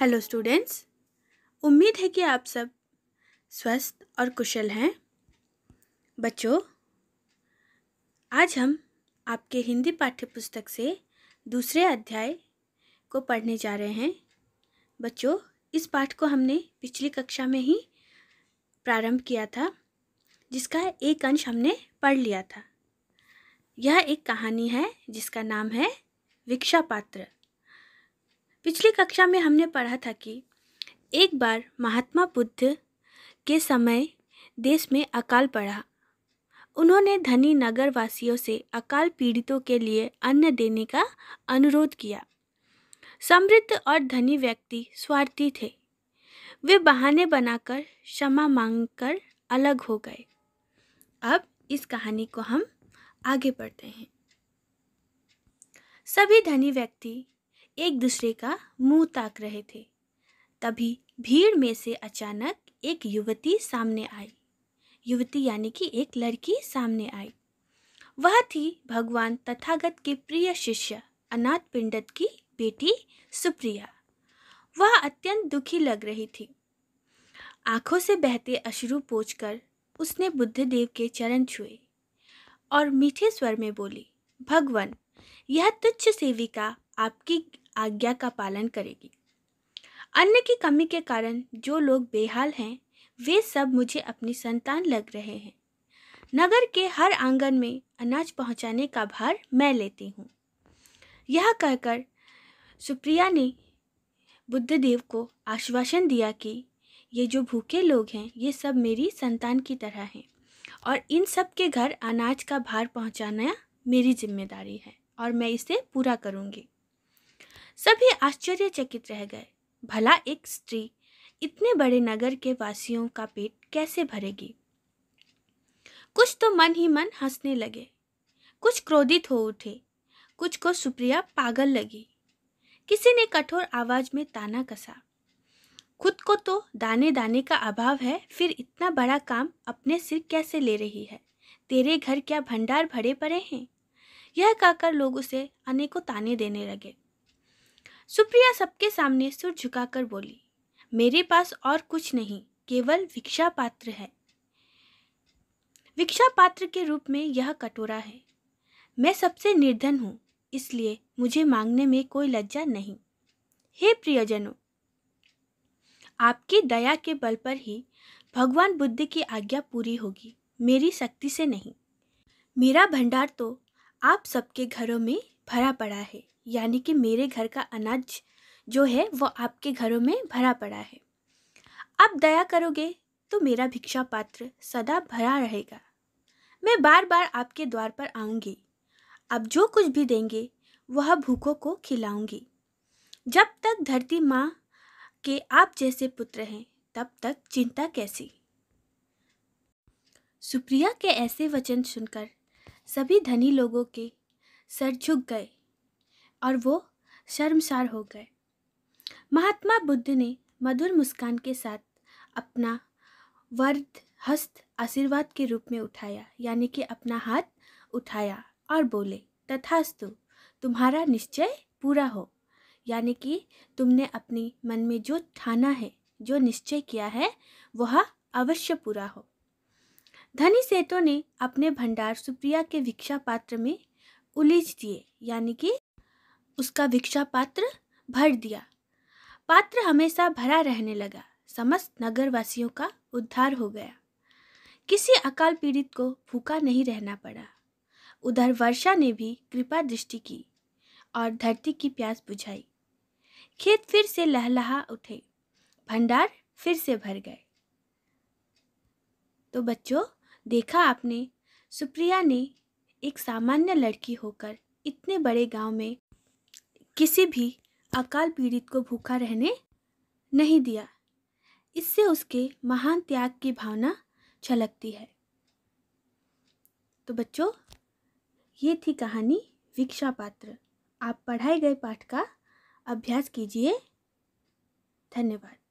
hello students उम्मीद है कि आप सब स्वस्थ और कुशल हैं बच्चों आज हम आपके हिंदी पाठ्य पुस्तक से दूसरे अध्याय को पढ़ने जा रहे हैं बच्चों इस पाठ को हमने पिछली कक्षा में ही प्रारंभ किया था जिसका एक अंश हमने पढ़ लिया था यह एक कहानी है जिसका नाम है विक्षा पात्र पिछली कक्षा में हमने पढ़ा था कि एक बार महात्मा बुद्ध के समय देश में अकाल पड़ा उन्होंने धनी नगर वासियों से अकाल पीड़ितों के लिए अन्न देने का अनुरोध किया समृद्ध और धनी व्यक्ति स्वार्थी थे वे बहाने बनाकर क्षमा मांगकर अलग हो गए अब इस कहानी को हम आगे पढ़ते हैं सभी धनी व्यक्ति एक दूसरे का मुंह ताक रहे थे तभी भीड़ में से अचानक एक युवती सामने आई युवती यानी कि एक लड़की सामने आई वह थी भगवान तथागत के प्रिय शिष्य अनाथ पिंडत की बेटी सुप्रिया वह अत्यंत दुखी लग रही थी आंखों से बहते अश्रु पोंछकर उसने बुद्धदेव के चरण छुए और मीठे स्वर में बोली भगवान यह तुच्छ सेविका आपकी आज्ञा का पालन करेगी अन्न की कमी के कारण जो लोग बेहाल हैं वे सब मुझे अपनी संतान लग रहे हैं नगर के हर आंगन में अनाज पहुंचाने का भार मैं लेती हूँ यह कहकर सुप्रिया ने बुद्धदेव को आश्वासन दिया कि ये जो भूखे लोग हैं ये सब मेरी संतान की तरह हैं और इन सब के घर अनाज का भार पहुंचाना मेरी जिम्मेदारी है और मैं इसे पूरा करूँगी सभी आश्चर्यचकित रह गए भला एक स्त्री इतने बड़े नगर के वासियों का पेट कैसे भरेगी कुछ तो मन ही मन हंसने लगे कुछ क्रोधित हो उठे कुछ को सुप्रिया पागल लगी किसी ने कठोर आवाज में ताना कसा खुद को तो दाने दाने का अभाव है फिर इतना बड़ा काम अपने सिर कैसे ले रही है तेरे घर क्या भंडार भरे पड़े हैं यह कहकर लोग उसे अनेकों ताने देने लगे सुप्रिया सबके सामने सुर झुकाकर बोली मेरे पास और कुछ नहीं केवल भिक्षा पात्र है भिक्षा पात्र के रूप में यह कटोरा है मैं सबसे निर्धन हूँ इसलिए मुझे मांगने में कोई लज्जा नहीं हे प्रियजनों आपकी दया के बल पर ही भगवान बुद्ध की आज्ञा पूरी होगी मेरी शक्ति से नहीं मेरा भंडार तो आप सबके घरों में भरा पड़ा है यानी कि मेरे घर का अनाज जो है वो आपके घरों में भरा पड़ा है आप दया करोगे तो मेरा भिक्षा पात्र सदा भरा रहेगा मैं बार बार आपके द्वार पर आऊँगी आप जो कुछ भी देंगे वह भूखों को खिलाऊंगी जब तक धरती माँ के आप जैसे पुत्र हैं तब तक चिंता कैसी सुप्रिया के ऐसे वचन सुनकर सभी धनी लोगों के सर झुक गए और वो शर्मसार हो गए महात्मा बुद्ध ने मधुर मुस्कान के साथ अपना वर्द हस्त आशीर्वाद के रूप में उठाया यानी कि अपना हाथ उठाया और बोले तथास्तु तुम्हारा निश्चय पूरा हो यानी कि तुमने अपने मन में जो ठाना है जो निश्चय किया है वह अवश्य पूरा हो धनी सेतो ने अपने भंडार सुप्रिया के भिक्षा पात्र में उलीझ दिए यानी कि उसका भिक्षा पात्र भर दिया पात्र हमेशा भरा रहने लगा समस्त नगरवासियों का उद्धार हो गया किसी अकाल पीड़ित को भूखा नहीं रहना पड़ा उधर वर्षा ने भी कृपा दृष्टि की और धरती की प्यास बुझाई खेत फिर से लहलहा उठे भंडार फिर से भर गए तो बच्चों देखा आपने सुप्रिया ने एक सामान्य लड़की होकर इतने बड़े गांव में किसी भी अकाल पीड़ित को भूखा रहने नहीं दिया इससे उसके महान त्याग की भावना छलकती है तो बच्चों ये थी कहानी भिक्षा पात्र आप पढ़ाए गए पाठ का अभ्यास कीजिए धन्यवाद